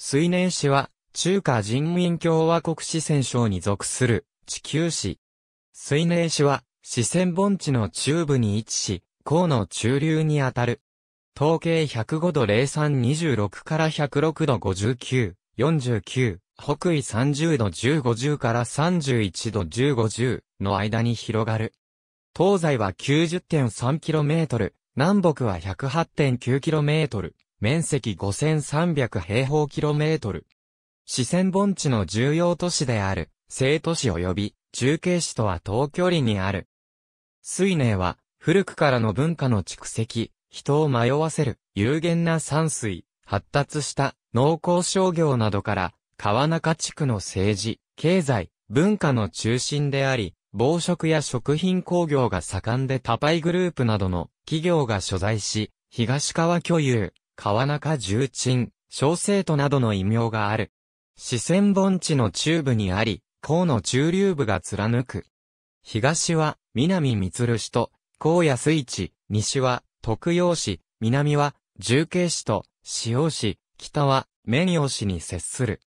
水年市は、中華人民共和国四川省に属する地球市。水年市は、四川盆地の中部に位置し、江の中流にあたる。統計105度0326から106度59、49、北緯30度1 5 0から31度1 5 0の間に広がる。東西は 90.3km、南北は 108.9km。面積5300平方キロメートル。四川盆地の重要都市である、聖都市及び、中継市とは遠距離にある。水寧は、古くからの文化の蓄積、人を迷わせる、有限な山水、発達した農耕商業などから、川中地区の政治、経済、文化の中心であり、防食や食品工業が盛んでタパイグループなどの企業が所在し、東川居有、川中重鎮、小生徒などの異名がある。四川盆地の中部にあり、河の中流部が貫く。東は、南三鶴市と、高安市、西は、徳陽市、南は、重慶市と、塩市、北は、綿陽市に接する。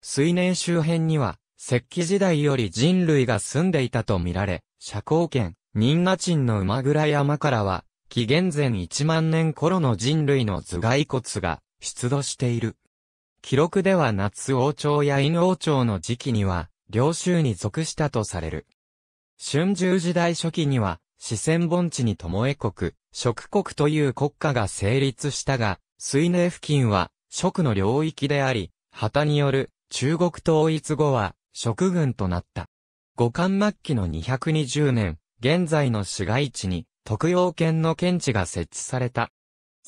水年周辺には、石器時代より人類が住んでいたとみられ、社交圏、仁河鎮の馬倉山からは、紀元前1万年頃の人類の頭蓋骨が出土している。記録では夏王朝や犬王朝の時期には、領州に属したとされる。春秋時代初期には、四川盆地に巴国、蜀国という国家が成立したが、水根付近は、蜀の領域であり、旗による中国統一後は、蜀軍となった。五冠末期の220年、現在の市街地に特養犬の検知が設置された。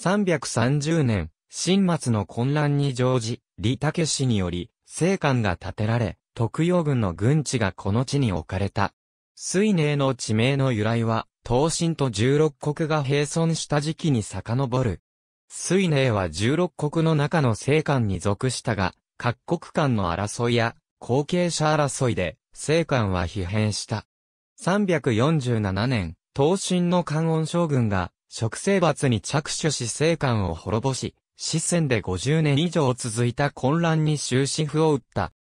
330年、新末の混乱に乗じ、李武氏により、聖官が建てられ、特養軍の軍地がこの地に置かれた。水寧の地名の由来は、東進と十六国が並存した時期に遡る。水寧は十六国の中の政官に属したが、各国間の争いや、後継者争いで、政官は疲弊した。347年、東進の関音将軍が、食生罰に着手し生官を滅ぼし、四川で50年以上続いた混乱に終止符を打った。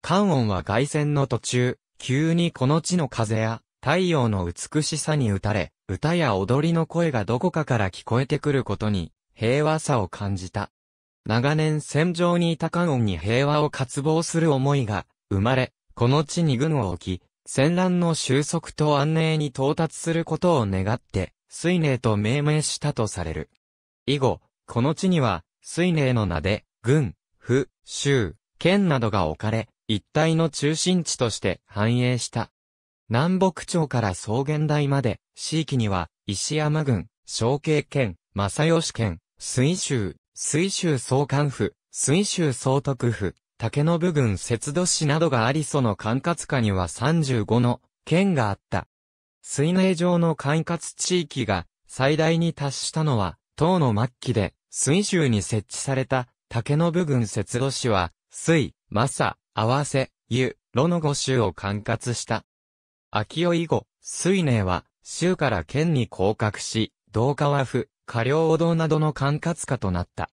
関音は外戦の途中、急にこの地の風や太陽の美しさに打たれ、歌や踊りの声がどこかから聞こえてくることに、平和さを感じた。長年戦場にいた関音に平和を渇望する思いが生まれ、この地に軍を置き、戦乱の収束と安寧に到達することを願って、水寧と命名したとされる。以後、この地には、水寧の名で、軍、府、州、県などが置かれ、一帯の中心地として繁栄した。南北朝から草原台まで、地域には、石山郡、小慶県、正義県、水州、水州総監府、水州総督府、竹部郡節土市などがありその管轄下には35の県があった。水寧上の管轄地域が最大に達したのは、唐の末期で、水州に設置された竹部郡節土市は、水、サ、合わせ、湯、炉の五州を管轄した。秋代以後、水寧は、州から県に降格し、道川府、下領お堂などの管轄下となった。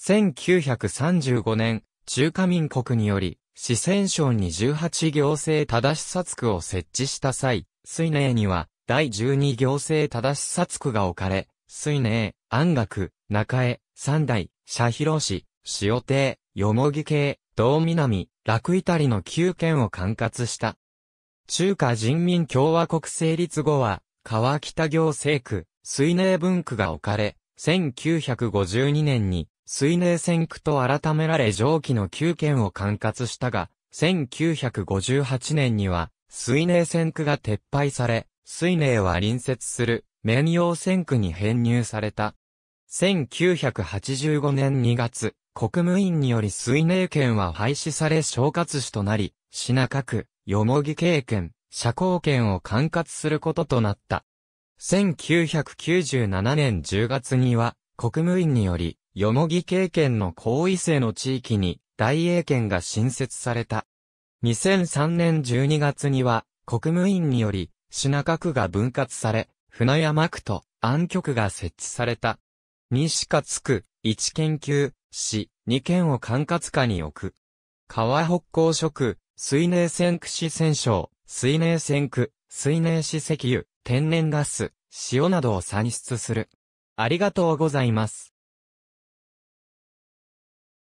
1935年、中華民国により、四川省に18行政正し札区を設置した際、水寧には第12行政正し札区が置かれ、水寧、安楽、中江、三代、社広市、塩亭、よもぎ系、道南、楽イタリの9県を管轄した。中華人民共和国成立後は、川北行政区、水寧分区が置かれ、1952年に水冷戦区と改められ上記の9県を管轄したが、1958年には、水冷戦区が撤廃され、水冷は隣接する、綿陽戦区に編入された。1985年2月、国務院により水冷県は廃止され小括市となり、品格、よもぎ経県、社交権を管轄することとなった。1997年10月には、国務院により、よもぎ経験の高位性の地域に大英県が新設された。2003年12月には、国務院により、品川区が分割され、船山区と安局が設置された。西勝区、1研究、市、2県を管轄下に置く。川北港職、水冷線区市泉省、水冷線区、水冷市石油、天然ガス、塩などを産出する。ありがとうございます。